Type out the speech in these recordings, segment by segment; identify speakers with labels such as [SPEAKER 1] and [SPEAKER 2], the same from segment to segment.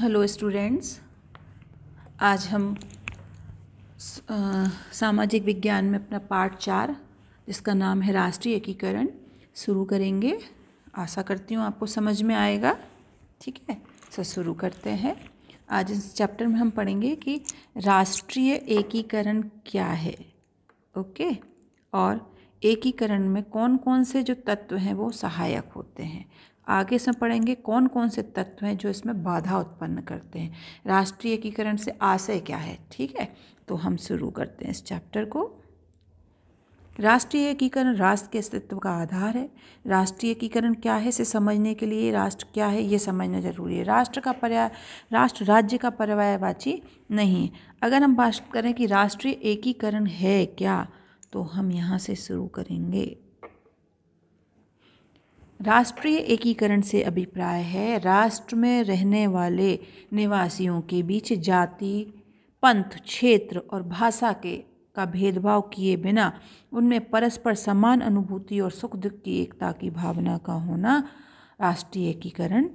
[SPEAKER 1] hello students आज हम सामाजिक विज्ञान में अपना पार्ट चार जिसका नाम है राष्ट्रीय एकीकरण शुरू करेंगे आशा करती हूँ आपको समझ में आएगा ठीक है सर शुरू करते हैं आज इस चैप्टर में हम पढ़ेंगे कि राष्ट्रीय एकीकरण क्या है ओके और एकीकरण में कौन कौन से जो तत्व हैं वो सहायक होते हैं आगे इसमें पढ़ेंगे कौन कौन से तत्व हैं जो इसमें बाधा उत्पन्न करते हैं राष्ट्रीय एकीकरण से आशय क्या है ठीक है तो हम शुरू करते हैं इस चैप्टर को राष्ट्रीय एकीकरण राष्ट्र के अस्तित्व का आधार है राष्ट्रीय एकीकरण क्या है इसे समझने के लिए राष्ट्र क्या है ये समझना जरूरी है राष्ट्र का पर्याय राष्ट्र राज्य का पर्यायवाची नहीं है अगर हम बात करें कि राष्ट्रीय एकीकरण है क्या तो हम यहाँ से शुरू करेंगे राष्ट्रीय एकीकरण से अभिप्राय है राष्ट्र में रहने वाले निवासियों के बीच जाति पंथ क्षेत्र और भाषा के का भेदभाव किए बिना उनमें परस्पर समान अनुभूति और सुख दुख की एकता की भावना का होना राष्ट्रीय एकीकरण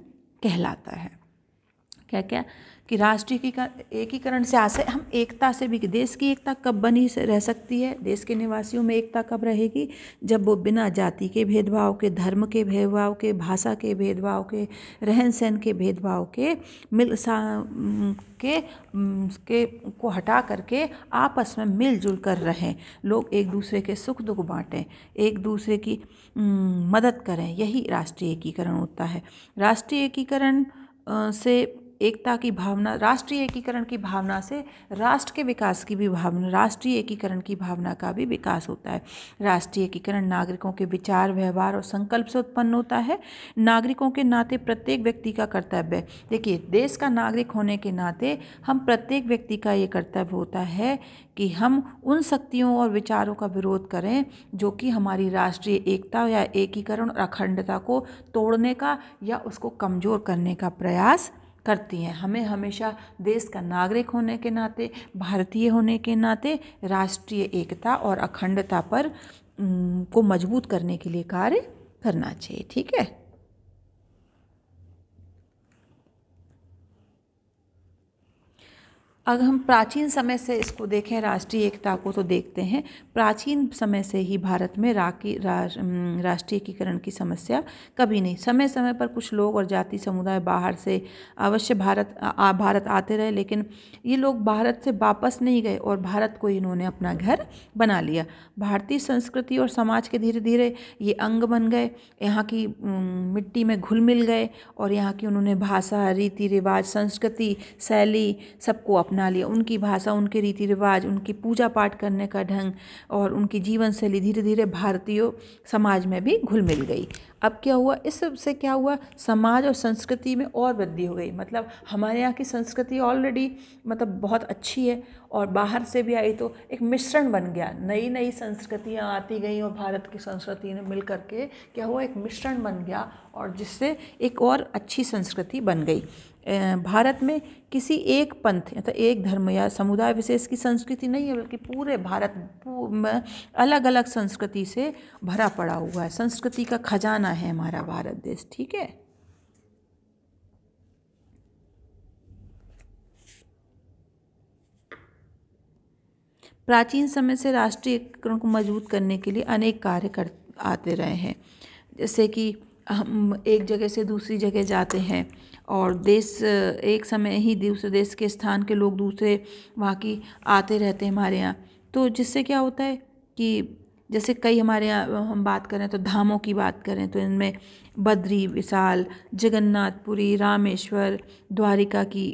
[SPEAKER 1] कहलाता है क्या क्या कि राष्ट्रीय एकीकरण से आशय हम एकता से भी देश की एकता कब बनी रह सकती है देश के निवासियों में एकता कब रहेगी जब वो बिना जाति के भेदभाव के धर्म के भेदभाव के भाषा के भेदभाव के रहन सहन के भेदभाव के मिल सा के के को हटा करके आपस में मिलजुल कर रहें लोग एक दूसरे के सुख दुख बांटें एक दूसरे की मदद करें यही राष्ट्रीय एकीकरण होता है राष्ट्रीय एकीकरण से एकता की भावना राष्ट्रीय एकीकरण की भावना से राष्ट्र के विकास की भी भावना राष्ट्रीय एकीकरण की भावना का भी विकास होता है राष्ट्रीय एकीकरण नागरिकों के विचार व्यवहार और संकल्प से उत्पन्न होता है नागरिकों के नाते प्रत्येक व्यक्ति का कर्तव्य है देखिए देश का नागरिक होने के नाते हम प्रत्येक व्यक्ति का ये कर्तव्य होता है कि हम उन शक्तियों और विचारों का विरोध करें जो कि हमारी राष्ट्रीय एकता या एकीकरण और अखंडता को तोड़ने का या उसको कमज़ोर करने का प्रयास करती हैं हमें हमेशा देश का नागरिक होने के नाते भारतीय होने के नाते राष्ट्रीय एकता और अखंडता पर को मजबूत करने के लिए कार्य करना चाहिए ठीक है अगर हम प्राचीन समय से इसको देखें राष्ट्रीय एकता को तो देखते हैं प्राचीन समय से ही भारत में राकी रा, राष्ट्रीय एकीकरण की समस्या कभी नहीं समय समय पर कुछ लोग और जाति समुदाय बाहर से अवश्य भारत आ, भारत आते रहे लेकिन ये लोग भारत से वापस नहीं गए और भारत को इन्होंने अपना घर बना लिया भारतीय संस्कृति और समाज के धीरे धीरे ये अंग बन गए यहाँ की मिट्टी में घुल मिल गए और यहाँ की उन्होंने भाषा रीति रिवाज संस्कृति शैली सबको अपना अपना लिया उनकी भाषा उनके रीति रिवाज उनकी पूजा पाठ करने का ढंग और उनकी जीवन शैली धीरे धीरे भारतीय समाज में भी घुल मिल गई अब क्या हुआ इस सबसे क्या हुआ समाज और संस्कृति में और वृद्धि हो गई मतलब हमारे यहाँ की संस्कृति ऑलरेडी मतलब बहुत अच्छी है और बाहर से भी आई तो एक मिश्रण बन गया नई नई संस्कृतियाँ आती गई और भारत की संस्कृति ने मिल करके क्या हुआ एक मिश्रण बन गया और जिससे एक और अच्छी संस्कृति बन गई भारत में किसी एक पंथ तो एक धर्म या समुदाय विशेष की संस्कृति नहीं है बल्कि पूरे भारत में अलग अलग संस्कृति से भरा पड़ा हुआ है संस्कृति का खजाना है हमारा भारत देश ठीक है प्राचीन समय से राष्ट्रीय एकरण को मजबूत करने के लिए अनेक कार्य कर आते रहे हैं जैसे कि हम एक जगह से दूसरी जगह जाते हैं और देश एक समय ही दूसरे देश के स्थान के लोग दूसरे वहाँ की आते रहते हैं हमारे यहाँ तो जिससे क्या होता है कि जैसे कई हमारे यहाँ हम बात करें तो धामों की बात करें तो इनमें बद्री विशाल जगन्नाथपुरी रामेश्वर द्वारिका की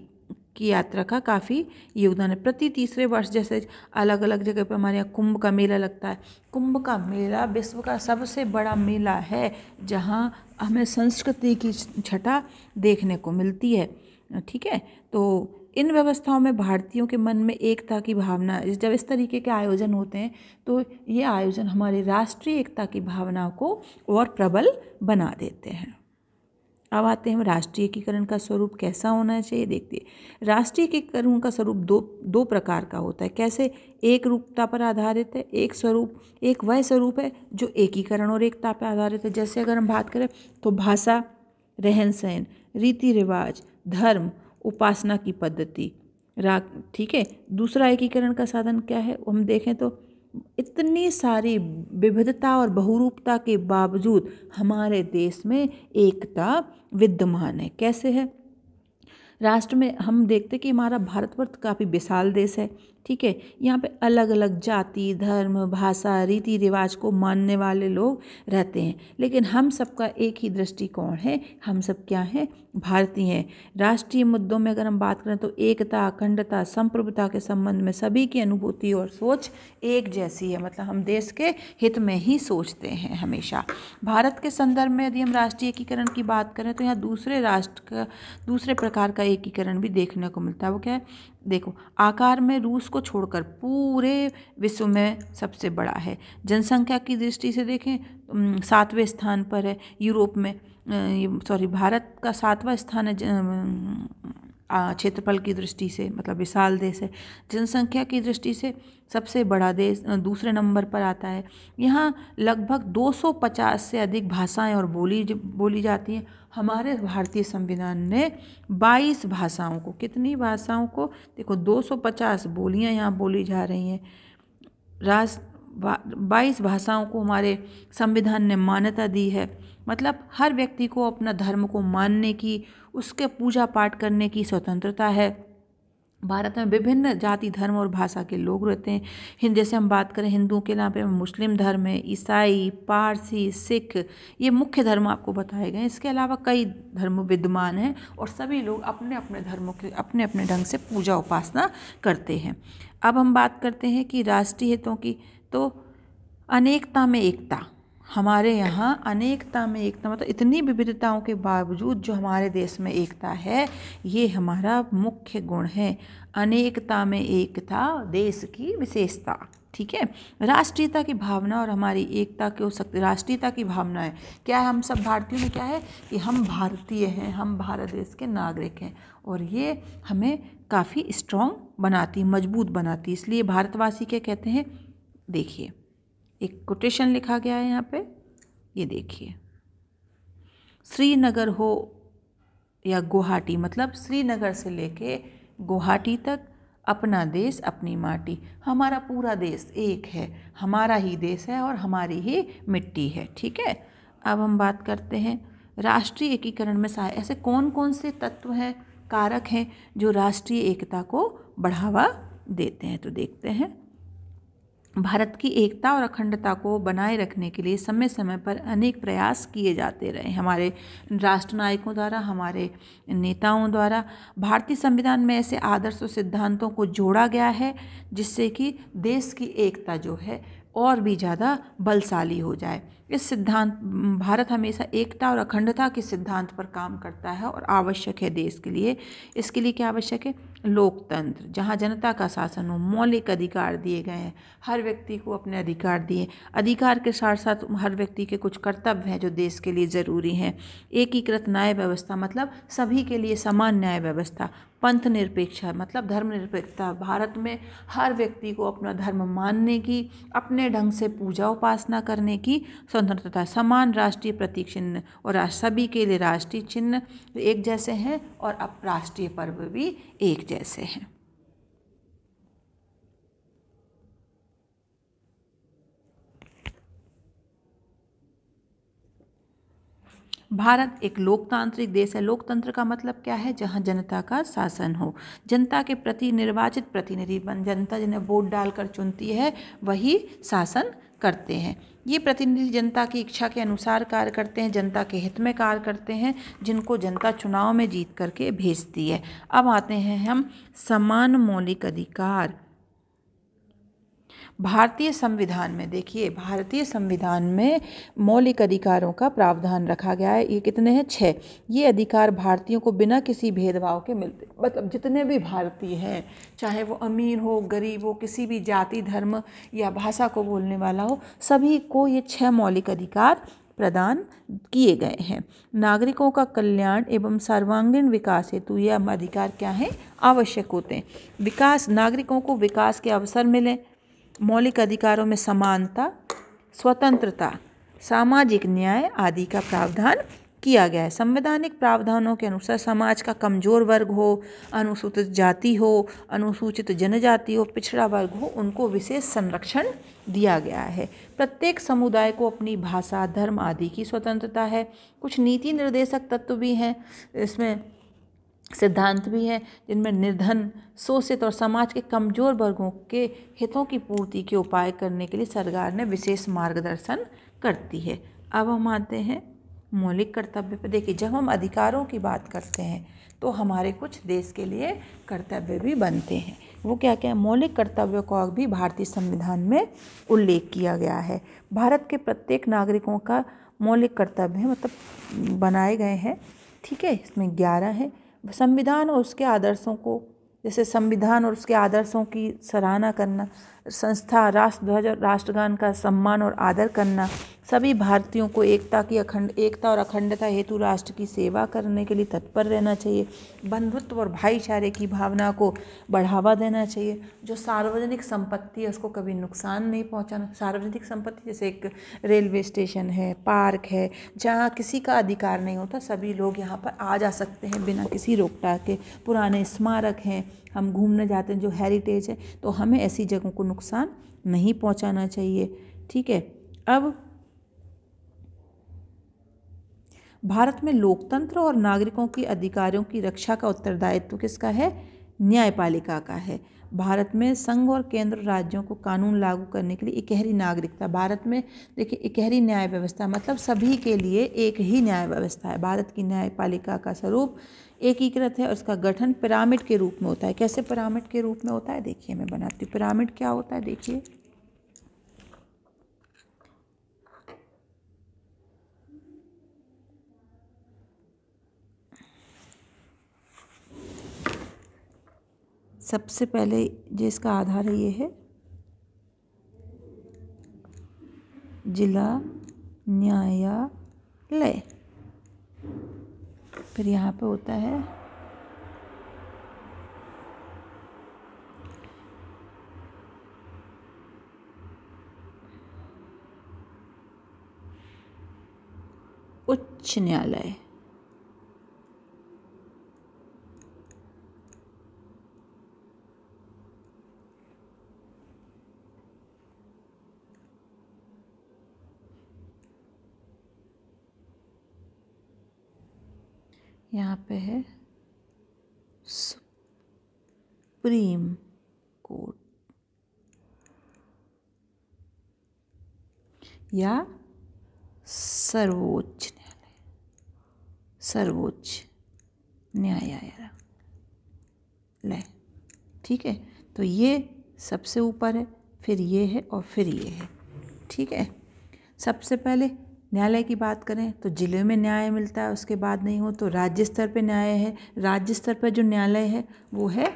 [SPEAKER 1] की यात्रा का काफ़ी योगदान है प्रति तीसरे वर्ष जैसे अलग अलग जगह पर हमारे यहाँ कुंभ का मेला लगता है कुंभ का मेला विश्व का सबसे बड़ा मेला है जहाँ हमें संस्कृति की छटा देखने को मिलती है ठीक है तो इन व्यवस्थाओं में भारतीयों के मन में एकता की भावना जब इस तरीके के आयोजन होते हैं तो ये आयोजन हमारे राष्ट्रीय एकता की भावना को और प्रबल बना देते हैं अब आते हैं हम राष्ट्रीय एकीकरण का स्वरूप कैसा होना चाहिए देखते हैं राष्ट्रीय एकीकरण का स्वरूप दो दो प्रकार का होता है कैसे एक रूपता पर आधारित है एक स्वरूप एक वह स्वरूप है जो एकीकरण और एकता पर आधारित है जैसे अगर हम बात करें तो भाषा रहन सहन रीति रिवाज धर्म उपासना की पद्धति ठीक है दूसरा एकीकरण का साधन क्या है हम देखें तो इतनी सारी विविधता और बहुरूपता के बावजूद हमारे देश में एकता विद्यमान है कैसे है राष्ट्र में हम देखते कि हमारा भारतवर्ष काफ़ी विशाल देश है ठीक है यहाँ पे अलग अलग जाति धर्म भाषा रीति रिवाज को मानने वाले लोग रहते हैं लेकिन हम सबका एक ही दृष्टिकोण है हम सब क्या है भारतीय हैं राष्ट्रीय मुद्दों में अगर हम बात करें तो एकता अखंडता संप्रभुता के संबंध में सभी की अनुभूति और सोच एक जैसी है मतलब हम देश के हित में ही सोचते हैं हमेशा भारत के संदर्भ में यदि हम राष्ट्रीय एकीकरण की बात करें तो यहाँ दूसरे राष्ट्र का दूसरे प्रकार का एकीकरण भी देखने को मिलता है वो क्या है देखो आकार में रूस को छोड़कर पूरे विश्व में सबसे बड़ा है जनसंख्या की दृष्टि से देखें सातवें स्थान पर है यूरोप में सॉरी भारत का सातवां स्थान है क्षेत्रफल की दृष्टि से मतलब विशाल देश है जनसंख्या की दृष्टि से सबसे बड़ा देश दूसरे नंबर पर आता है यहाँ लगभग 250 से अधिक भाषाएं और बोली बोली जाती हैं हमारे भारतीय संविधान ने 22 भाषाओं को कितनी भाषाओं को देखो 250 बोलियां यहाँ बोली जा रही हैं राज बाईस भाषाओं को हमारे संविधान ने मान्यता दी है मतलब हर व्यक्ति को अपना धर्म को मानने की उसके पूजा पाठ करने की स्वतंत्रता है भारत में विभिन्न जाति धर्म और भाषा के लोग रहते हैं हिंद जैसे हम बात करें हिंदुओं के यहाँ पे मुस्लिम धर्म है ईसाई पारसी सिख ये मुख्य धर्म आपको बताए गए इसके अलावा कई धर्म विद्यमान हैं और सभी लोग अपने अपने धर्मों के अपने अपने ढंग से पूजा उपासना करते हैं अब हम बात करते हैं कि राष्ट्रीय हितों की तो अनेकता में एकता हमारे यहाँ अनेकता में एकता मतलब इतनी विविधताओं के बावजूद जो हमारे देश में एकता है ये हमारा मुख्य गुण है अनेकता में एकता देश की विशेषता ठीक है राष्ट्रीयता की भावना और हमारी एकता की शक्ति राष्ट्रीयता की भावना है क्या है हम सब भारतीयों में क्या है कि हम भारतीय हैं हम भारत देश के नागरिक हैं और ये हमें काफ़ी स्ट्रॉन्ग बनाती मजबूत बनाती इसलिए भारतवासी क्या कहते हैं देखिए एक कोटेशन लिखा गया है यहाँ पे ये देखिए श्रीनगर हो या गुवाहाटी मतलब श्रीनगर से लेके गुवाहाटी तक अपना देश अपनी माटी हमारा पूरा देश एक है हमारा ही देश है और हमारी ही मिट्टी है ठीक है अब हम बात करते हैं राष्ट्रीय एकीकरण में सहाय ऐसे कौन कौन से तत्व हैं कारक हैं जो राष्ट्रीय एकता को बढ़ावा देते हैं तो देखते हैं भारत की एकता और अखंडता को बनाए रखने के लिए समय समय पर अनेक प्रयास किए जाते रहे हमारे राष्ट्र नायकों द्वारा हमारे नेताओं द्वारा भारतीय संविधान में ऐसे आदर्श और सिद्धांतों को जोड़ा गया है जिससे कि देश की एकता जो है और भी ज़्यादा बलशाली हो जाए इस सिद्धांत भारत हमेशा एकता और अखंडता के सिद्धांत पर काम करता है और आवश्यक है देश के लिए इसके लिए क्या आवश्यक है लोकतंत्र जहाँ जनता का शासन हो मौलिक अधिकार दिए गए हैं हर व्यक्ति को अपने अधिकार दिए अधिकार के साथ साथ हर व्यक्ति के कुछ कर्तव्य हैं जो देश के लिए ज़रूरी हैं एकीकृत न्याय व्यवस्था मतलब सभी के लिए समान न्याय व्यवस्था पंथ निरपेक्ष है मतलब धर्म निरपेक्षता भारत में हर व्यक्ति को अपना धर्म मानने की अपने ढंग से पूजा उपासना करने की स्वतंत्रता समान राष्ट्रीय प्रतीक चिन्ह और सभी के लिए राष्ट्रीय चिन्ह एक जैसे हैं और अब राष्ट्रीय पर्व भी एक जैसे हैं भारत एक लोकतांत्रिक देश है लोकतंत्र का मतलब क्या है जहाँ जनता का शासन हो जनता के प्रति निर्वाचित प्रतिनिधि बन जनता जिन्हें वोट डालकर चुनती है वही शासन करते हैं ये प्रतिनिधि जनता की इच्छा के अनुसार कार्य करते हैं जनता के हित में कार्य करते हैं जिनको जनता चुनाव में जीत करके भेजती है अब आते हैं हम समान मौलिक अधिकार भारतीय संविधान में देखिए भारतीय संविधान में मौलिक अधिकारों का प्रावधान रखा गया है ये कितने हैं छः ये अधिकार भारतीयों को बिना किसी भेदभाव के मिलते मतलब जितने भी भारतीय हैं चाहे वो अमीर हो गरीब हो किसी भी जाति धर्म या भाषा को बोलने वाला हो सभी को ये छः मौलिक अधिकार प्रदान किए गए हैं नागरिकों का कल्याण एवं सर्वांगीण विकास हेतु यह अधिकार क्या हैं आवश्यक होते हैं विकास नागरिकों को विकास के अवसर मिलें मौलिक अधिकारों में समानता स्वतंत्रता सामाजिक न्याय आदि का प्रावधान किया गया है संवैधानिक प्रावधानों के अनुसार समाज का कमजोर वर्ग हो अनुसूचित जाति हो अनुसूचित जनजाति हो पिछड़ा वर्ग हो उनको विशेष संरक्षण दिया गया है प्रत्येक समुदाय को अपनी भाषा धर्म आदि की स्वतंत्रता है कुछ नीति निर्देशक तत्व भी हैं इसमें सिद्धांत भी हैं जिनमें निर्धन शोषित और समाज के कमज़ोर वर्गों के हितों की पूर्ति के उपाय करने के लिए सरकार ने विशेष मार्गदर्शन करती है अब हम आते हैं मौलिक कर्तव्य पर देखिए जब हम अधिकारों की बात करते हैं तो हमारे कुछ देश के लिए कर्तव्य भी बनते हैं वो क्या क्या है मौलिक कर्तव्यों को भी भारतीय संविधान में उल्लेख किया गया है भारत के प्रत्येक नागरिकों का मौलिक कर्तव्य मतलब बनाए गए हैं ठीक है इसमें ग्यारह हैं संविधान और उसके आदर्शों को जैसे संविधान और उसके आदर्शों की सराहना करना संस्था राष्ट्रध्वज और राष्ट्रगान का सम्मान और आदर करना सभी भारतीयों को एकता की अखंड एकता और अखंडता हेतु राष्ट्र की सेवा करने के लिए तत्पर रहना चाहिए बंधुत्व और भाईचारे की भावना को बढ़ावा देना चाहिए जो सार्वजनिक संपत्ति है उसको कभी नुकसान नहीं पहुंचाना सार्वजनिक संपत्ति जैसे एक रेलवे स्टेशन है पार्क है जहाँ किसी का अधिकार नहीं होता सभी लोग यहाँ पर आ जा सकते हैं बिना किसी रोक टाक के पुराने स्मारक हैं हम घूमने जाते हैं जो हेरिटेज है तो हमें ऐसी जगहों को नुकसान नहीं पहुंचाना चाहिए ठीक है अब भारत में लोकतंत्र और नागरिकों के अधिकारों की रक्षा का उत्तरदायित्व किसका है न्यायपालिका का है भारत में संघ और केंद्र राज्यों को कानून लागू करने के लिए इकहरी नागरिकता भारत में देखिए इकहरी न्याय व्यवस्था मतलब सभी के लिए एक ही न्याय व्यवस्था है भारत की न्यायपालिका का स्वरूप एकीकृत है और इसका गठन पिरामिड के रूप में होता है कैसे पिरामिड के रूप में होता है देखिए मैं बनाती हूँ पिरामिड क्या होता है देखिए सबसे पहले जो इसका आधार है ये है जिला न्यायालय फिर यहाँ पे होता है उच्च न्यायालय पे है सुप्रीम कोर्ट या सर्वोच्च न्यायालय सर्वोच्च न्यायालय ठीक है तो ये सबसे ऊपर है फिर ये है और फिर ये है ठीक है सबसे पहले न्यायालय की बात करें तो ज़िले में न्याय मिलता है उसके बाद नहीं हो तो राज्य स्तर पर न्याय है राज्य स्तर पर जो न्यायालय है वो है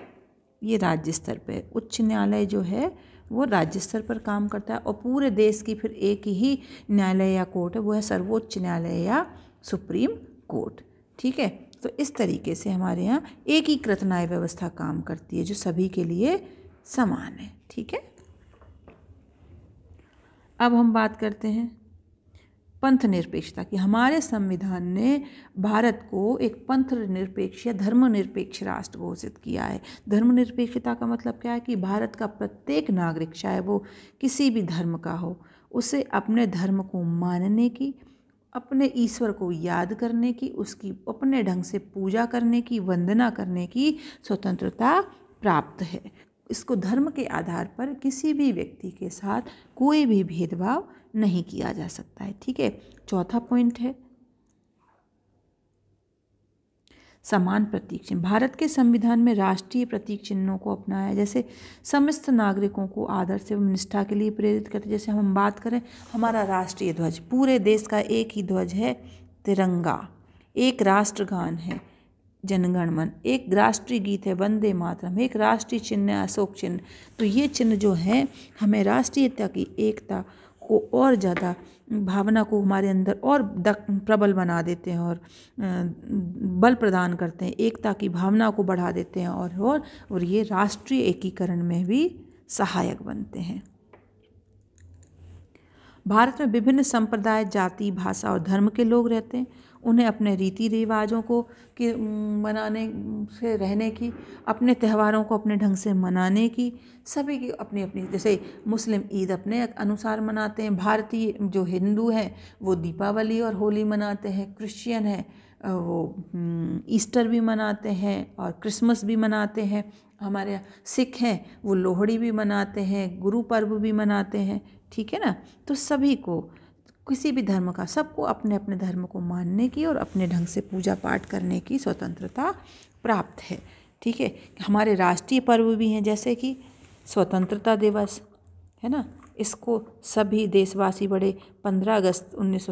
[SPEAKER 1] ये राज्य स्तर पर उच्च न्यायालय जो है वो राज्य स्तर पर काम करता है और पूरे देश की फिर एक ही न्यायालय या कोर्ट है वो है सर्वोच्च न्यायालय या सुप्रीम कोर्ट ठीक है तो इस तरीके से हमारे यहाँ एकीकृत न्याय व्यवस्था काम करती है जो सभी के लिए समान है ठीक है अब हम बात करते हैं पंथ निरपेक्षता की हमारे संविधान ने भारत को एक पंथ निरपेक्ष या धर्मनिरपेक्ष राष्ट्र घोषित किया है धर्मनिरपेक्षता का मतलब क्या है कि भारत का प्रत्येक नागरिक चाहे वो किसी भी धर्म का हो उसे अपने धर्म को मानने की अपने ईश्वर को याद करने की उसकी अपने ढंग से पूजा करने की वंदना करने की स्वतंत्रता प्राप्त है इसको धर्म के आधार पर किसी भी व्यक्ति के साथ कोई भी भेदभाव नहीं किया जा सकता है ठीक है चौथा पॉइंट है समान प्रतीक चिन्ह भारत के संविधान में राष्ट्रीय प्रतीक चिन्हों को अपनाया जैसे समस्त नागरिकों को आदर्श से निष्ठा के लिए प्रेरित करते जैसे हम बात करें हमारा राष्ट्रीय ध्वज पूरे देश का एक ही ध्वज है तिरंगा एक राष्ट्रगान है जनगणमन एक राष्ट्रीय गीत है वंदे मातरम एक राष्ट्रीय चिन्ह है अशोक चिन्ह तो ये चिन्ह जो है हमें राष्ट्रीयता की एकता को और ज़्यादा भावना को हमारे अंदर और प्रबल बना देते हैं और बल प्रदान करते हैं एकता की भावना को बढ़ा देते हैं और और, और ये राष्ट्रीय एकीकरण में भी सहायक बनते हैं भारत में विभिन्न संप्रदाय जाति भाषा और धर्म के लोग रहते हैं उन्हें अपने रीति रिवाजों को के मनाने से रहने की अपने त्योहारों को अपने ढंग से मनाने की सभी की अपनी अपनी जैसे मुस्लिम ईद अपने अनुसार मनाते हैं भारतीय जो हिंदू हैं वो दीपावली और होली मनाते हैं क्रिश्चियन हैं वो ईस्टर भी मनाते हैं और क्रिसमस भी मनाते हैं हमारे सिख हैं वो लोहड़ी भी मनाते हैं गुरु पर्व भी मनाते हैं ठीक है ना तो सभी को किसी भी धर्म का सबको अपने अपने धर्म को मानने की और अपने ढंग से पूजा पाठ करने की स्वतंत्रता प्राप्त है ठीक है हमारे राष्ट्रीय पर्व भी हैं जैसे कि स्वतंत्रता दिवस है ना इसको सभी देशवासी बड़े 15 अगस्त उन्नीस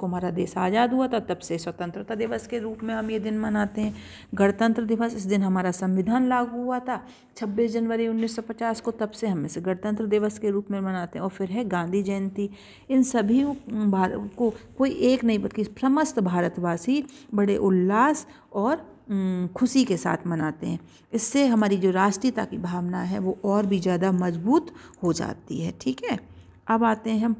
[SPEAKER 1] को हमारा देश आज़ाद हुआ था तब से स्वतंत्रता दिवस के रूप में हम ये दिन मनाते हैं गणतंत्र दिवस इस दिन हमारा संविधान लागू हुआ था 26 जनवरी 1950 को तब से हम इसे गणतंत्र दिवस के रूप में मनाते हैं और फिर है गांधी जयंती इन सभी भारत को कोई एक नहीं बल्कि समस्त भारतवासी बड़े उल्लास और खुशी के साथ मनाते हैं इससे हमारी जो राष्ट्रीयता की भावना है वो और भी ज़्यादा मजबूत हो जाती है ठीक है अब आते हैं हम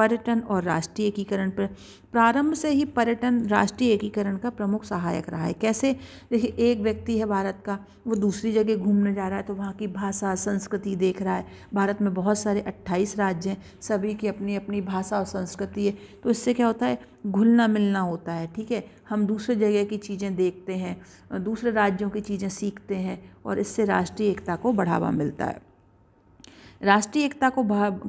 [SPEAKER 1] पर्यटन और राष्ट्रीय एकीकरण पर प्रारंभ से ही पर्यटन राष्ट्रीय एकीकरण का प्रमुख सहायक रहा है कैसे देखिए एक व्यक्ति है भारत का वो दूसरी जगह घूमने जा रहा है तो वहाँ की भाषा संस्कृति देख रहा है भारत में बहुत सारे अट्ठाईस राज्य हैं सभी की अपनी अपनी भाषा और संस्कृति है तो इससे क्या होता है घुलना मिलना होता है ठीक है हम दूसरे जगह की चीज़ें देखते हैं दूसरे राज्यों की चीज़ें सीखते हैं और इससे राष्ट्रीय एकता को बढ़ावा मिलता है राष्ट्रीय एकता को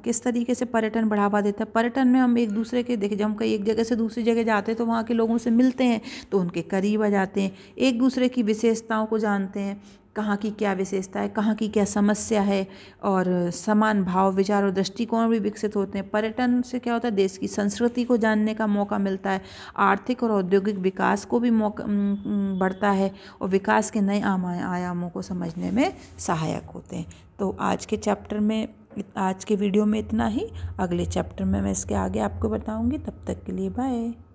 [SPEAKER 1] किस तरीके से पर्यटन बढ़ावा देता है पर्यटन में हम एक दूसरे के देखे जब हम कहीं एक जगह से दूसरी जगह जाते हैं तो वहाँ के लोगों से मिलते हैं तो उनके करीब आ जाते हैं एक दूसरे की विशेषताओं को जानते हैं कहाँ की क्या विशेषता है कहाँ की क्या समस्या है और समान भाव विचार और दृष्टिकोण भी विकसित होते हैं पर्यटन से क्या होता है देश की संस्कृति को जानने का मौका मिलता है आर्थिक और औद्योगिक विकास को भी मौका बढ़ता है और विकास के नए आयामों को समझने में सहायक होते हैं तो आज के चैप्टर में आज के वीडियो में इतना ही अगले चैप्टर में मैं इसके आगे आपको बताऊँगी तब तक के लिए बाय